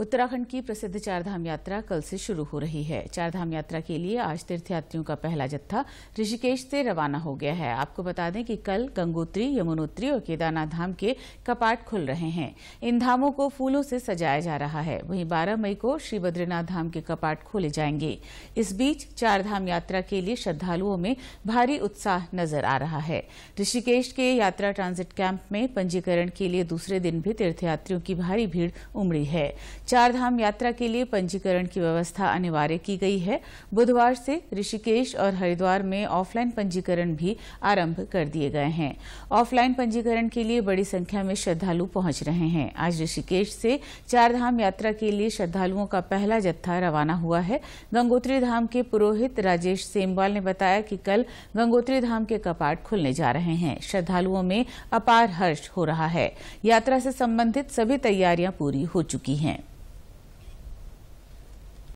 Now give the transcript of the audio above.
उत्तराखंड की प्रसिद्ध चारधाम यात्रा कल से शुरू हो रही है चारधाम यात्रा के लिए आज तीर्थयात्रियों का पहला जत्था ऋषिकेश से रवाना हो गया है आपको बता दें कि कल गंगोत्री यमुनोत्री और केदारनाथ धाम के कपाट खुल रहे हैं इन धामों को फूलों से सजाया जा रहा है वहीं 12 मई को श्री बद्रीनाथ धाम के कपाट खोले जाएंगे इस बीच चारधाम यात्रा के लिए श्रद्धालुओं में भारी उत्साह नजर आ रहा है ऋषिकेश के यात्रा ट्रांजिट कैंप में पंजीकरण के लिए दूसरे दिन भी तीर्थयात्रियों की भारी भीड़ उमड़ी है चार धाम यात्रा के लिए पंजीकरण की व्यवस्था अनिवार्य की गई है बुधवार से ऋषिकेश और हरिद्वार में ऑफलाइन पंजीकरण भी आरंभ कर दिए गए हैं ऑफलाइन पंजीकरण के लिए बड़ी संख्या में श्रद्धालु पहुंच रहे हैं आज ऋषिकेश से चार धाम यात्रा के लिए श्रद्धालुओं का पहला जत्था रवाना हुआ है गंगोत्री धाम के पुरोहित राजेश सेमवाल ने बताया कि कल गंगोत्री धाम के कपाट खुलने जा रहे हैं श्रद्धालुओं में अपार हर्ष हो रहा है यात्रा से संबंधित सभी तैयारियां पूरी हो चुकी हैं